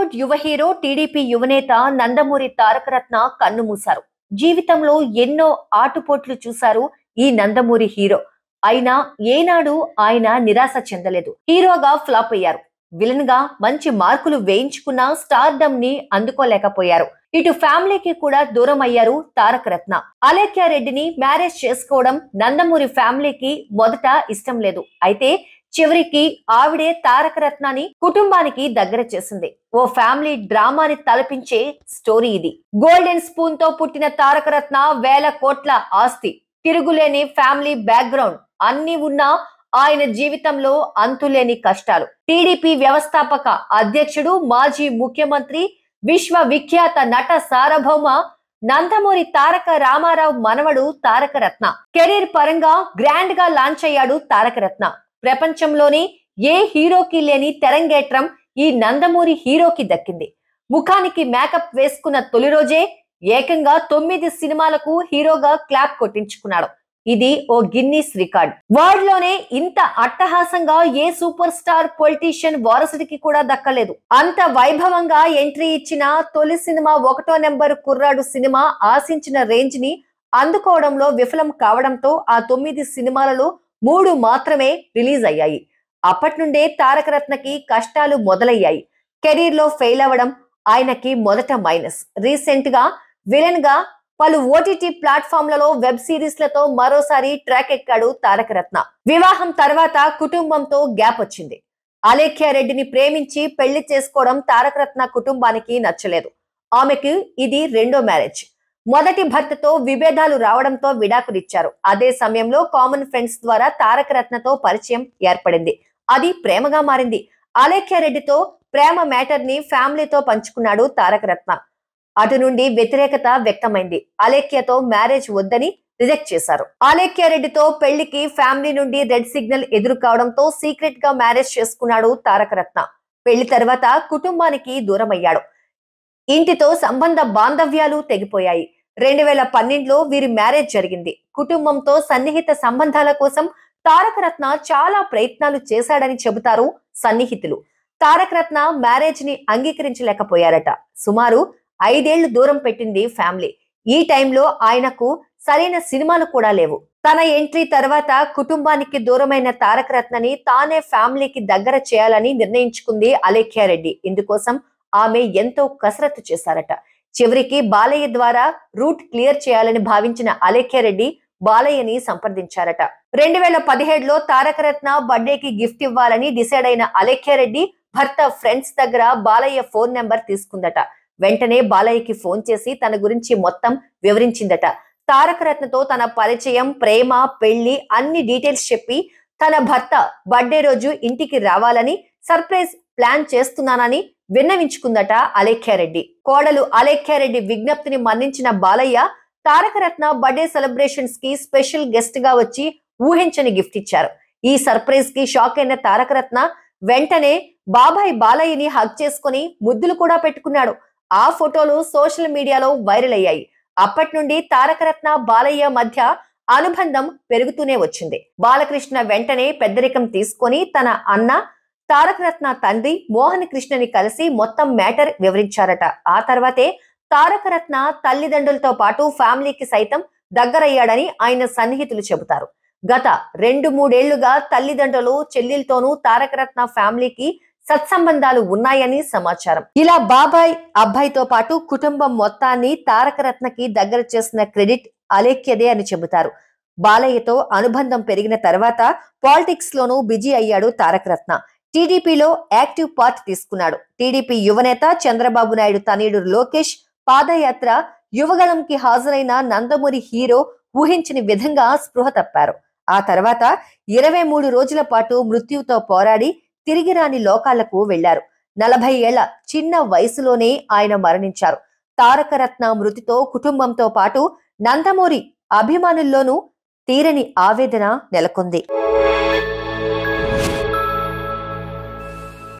బాలీవుడ్ యువ hero TDP యువనేత నందమూరి కన్ను కన్నుమూశారు జీవితంలో ఎన్నో ఆటుపోట్లు చూశారు ఈ నందమూరి హీరో అయినా ఏనాడు ఆయన నిరాశ చెందలేదు హీరోగా ఫ్లాప్ అయ్యారు విలన్ గా మంచి మార్కులు వేయించుకున్న స్టార్డమ్ ని అందుకోలేకపోయారు ఇటు ఫ్యామిలీకి కూడా దూరం అయ్యారు తారక రత్న అలేఖ్యారెడ్డిని మ్యారేజ్ చేసుకోవడం నందమూరి ఫ్యామిలీకి మొదట ఇష్టం లేదు అయితే చివరికి ఆవిడే తారకరత్నాన్ని కుటుంబానికి దగ్గర చేసింది ఓ ఫ్యామిలీ డ్రామాని తలపించే స్టోరీ ఇది గోల్డెన్ స్పూన్ తో పుట్టిన తారకరత్న వేల కోట్ల ఆస్తి తిరుగులేని ఫ్యామిలీ బ్యాక్గ్రౌండ్ అన్ని ఉన్నా ఆయన జీవితంలో అంతులేని కష్టాలు టీడీపీ వ్యవస్థాపక అధ్యక్షుడు మాజీ ముఖ్యమంత్రి విశ్వ విఖ్యాత నట సార్వభౌమ నందమూరి తారక రామారావు మనవడు తారకరత్న కెరీర్ పరంగా గ్రాండ్ గా లాంచ్ అయ్యాడు తారకరత్న ప్రపంచంలోనే ఏ హీరోకి లేని తెరంగేట్రం ఈ నందమూరి హీరోకి దక్కింది ముఖానికి మేకప్ వేసుకున్న తొలి రోజే ఏకంగా తొమ్మిది సినిమాలకు హీరోగా క్లాప్ కొట్టించుకున్నాడు ఇది ఓ గిన్నీస్ రికార్డ్ వరల్డ్ లోనే ఇంత అట్టహాసంగా ఏ సూపర్ స్టార్ పొలిటీషియన్ వారసుడికి కూడా దక్కలేదు అంత వైభవంగా ఎంట్రీ ఇచ్చిన తొలి సినిమా ఒకటో నెంబర్ కుర్రాడు సినిమా ఆశించిన రేంజ్ ని అందుకోవడంలో విఫలం కావడంతో ఆ తొమ్మిది సినిమాలలో మూడు మాత్రమే రిలీజ్ అయ్యాయి అప్పటి నుండే తారకరత్నకి కష్టాలు మొదలయ్యాయి కెరీర్ లో ఫెయిల్ అవ్వడం ఆయనకి మొదట మైనస్ రీసెంట్ గా విలన్ గా పలు ఓటీటీ ప్లాట్ఫామ్లలో వెబ్ సిరీస్ లతో మరోసారి ట్రాక్ ఎక్కాడు తారక రత్న వివాహం తర్వాత కుటుంబంతో గ్యాప్ వచ్చింది అలేఖ్యారెడ్డిని ప్రేమించి పెళ్లి చేసుకోవడం తారకరత్న కుటుంబానికి నచ్చలేదు ఆమెకు ఇది రెండో మ్యారేజ్ మొదటి భర్తతో విభేదాలు రావడంతో విడాకులిచ్చారు అదే సమయంలో కామన్ ఫ్రెండ్స్ ద్వారా తారక రత్నతో పరిచయం ఏర్పడింది అది ప్రేమగా మారింది రెడ్డితో ప్రేమ మ్యాటర్ ని ఫ్యామిలీతో పంచుకున్నాడు తారక రత్న అటు నుండి వ్యతిరేకత వ్యక్తమైంది అలేఖ్యతో మ్యారేజ్ వద్దని రిజెక్ట్ చేశారు రెడ్డితో పెళ్లికి ఫ్యామిలీ నుండి రెడ్ సిగ్నల్ ఎదురు కావడంతో సీక్రెట్ గా మ్యారేజ్ చేసుకున్నాడు తారక రత్న పెళ్లి తర్వాత కుటుంబానికి దూరమయ్యాడు ఇంటితో సంబంధ బాంధవ్యాలు తెగిపోయాయి రెండు వేల పన్నెండులో వీరి మ్యారేజ్ జరిగింది కుటుంబంతో సన్నిహిత సంబంధాల కోసం తారక రత్న చాలా ప్రయత్నాలు చేశాడని చెబుతారు సన్నిహితులు తారక రత్న మ్యారేజ్ ని అంగీకరించలేకపోయారట సుమారు ఐదేళ్లు దూరం పెట్టింది ఫ్యామిలీ ఈ టైంలో ఆయనకు సరైన సినిమాలు కూడా లేవు తన ఎంట్రీ తర్వాత కుటుంబానికి దూరమైన తారక రత్నని తానే ఫ్యామిలీకి దగ్గర చేయాలని నిర్ణయించుకుంది అలేఖ్యారెడ్డి ఇందుకోసం ఆమె ఎంతో కసరత్తు చేశారట చివరికి బాలయ్య ద్వారా రూట్ క్లియర్ చేయాలని భావించిన అలేఖ్యారెడ్డి బాలయ్యని సంప్రదించారట రెండు వేల పదిహేడులో తారకరత్న బర్త్డేకి గిఫ్ట్ ఇవ్వాలని డిసైడ్ అయిన అలేఖ్యారెడ్డి భర్త ఫ్రెండ్స్ దగ్గర బాలయ్య ఫోన్ నెంబర్ తీసుకుందట వెంటనే బాలయ్యకి ఫోన్ చేసి తన గురించి మొత్తం వివరించిందట తారకరత్నతో తన పరిచయం ప్రేమ పెళ్లి అన్ని డీటెయిల్స్ చెప్పి తన భర్త బర్త్డే రోజు ఇంటికి రావాలని సర్ప్రైజ్ ప్లాన్ చేస్తున్నానని విన్నవించుకుందట అలేఖ్యారెడ్డి కోడలు అలేఖ్యారెడ్డి విజ్ఞప్తిని మన్నించిన బాలయ్య తారకరత్న బర్త్డే సెలబ్రేషన్స్ కి స్పెషల్ గెస్ట్ గా వచ్చి ఊహించని గిఫ్ట్ ఇచ్చారు ఈ సర్ప్రైజ్ కి షాక్ అయిన తారకరత్న వెంటనే బాబాయ్ బాలయ్యని హక్ చేసుకుని ముద్దులు కూడా పెట్టుకున్నాడు ఆ ఫోటోలు సోషల్ మీడియాలో వైరల్ అయ్యాయి అప్పటి నుండి తారకరత్న బాలయ్య మధ్య అనుబంధం పెరుగుతూనే వచ్చింది బాలకృష్ణ వెంటనే పెద్దరికం తీసుకొని తన అన్న తారక రత్న తండ్రి మోహన్ కృష్ణని కలిసి మొత్తం మ్యాటర్ వివరించారట ఆ తర్వాతే తారకరత్న తల్లిదండ్రులతో పాటు ఫ్యామిలీకి సైతం దగ్గరయ్యాడని ఆయన సన్నిహితులు చెబుతారు గత రెండు మూడేళ్లుగా తల్లిదండ్రులు చెల్లెలతోనూ తారకరత్న ఫ్యామిలీకి సత్సంబంధాలు ఉన్నాయని సమాచారం ఇలా బాబాయ్ అబ్బాయితో పాటు కుటుంబం మొత్తాన్ని రత్నకి దగ్గర చేసిన క్రెడిట్ అలేఖ్యదే అని చెబుతారు బాలయ్యతో అనుబంధం పెరిగిన తర్వాత పాలిటిక్స్ లోనూ బిజీ అయ్యాడు తారకరత్న టీడీపీలో యాక్టివ్ పార్ట్ తీసుకున్నాడు టీడీపీ యువనేత చంద్రబాబు నాయుడు తనయుడు లోకేష్ పాదయాత్ర యువగణంకి హాజరైన నందమూరి హీరో ఊహించని విధంగా స్పృహ తప్పారు ఆ తర్వాత ఇరవై మూడు రోజుల పాటు మృత్యుతో పోరాడి తిరిగి రాని లోకాలకు వెళ్లారు నలభై ఏళ్ల చిన్న వయసులోనే ఆయన మరణించారు తారకరత్న మృతితో కుటుంబంతో పాటు నందమూరి అభిమానుల్లోనూ తీరని ఆవేదన నెలకొంది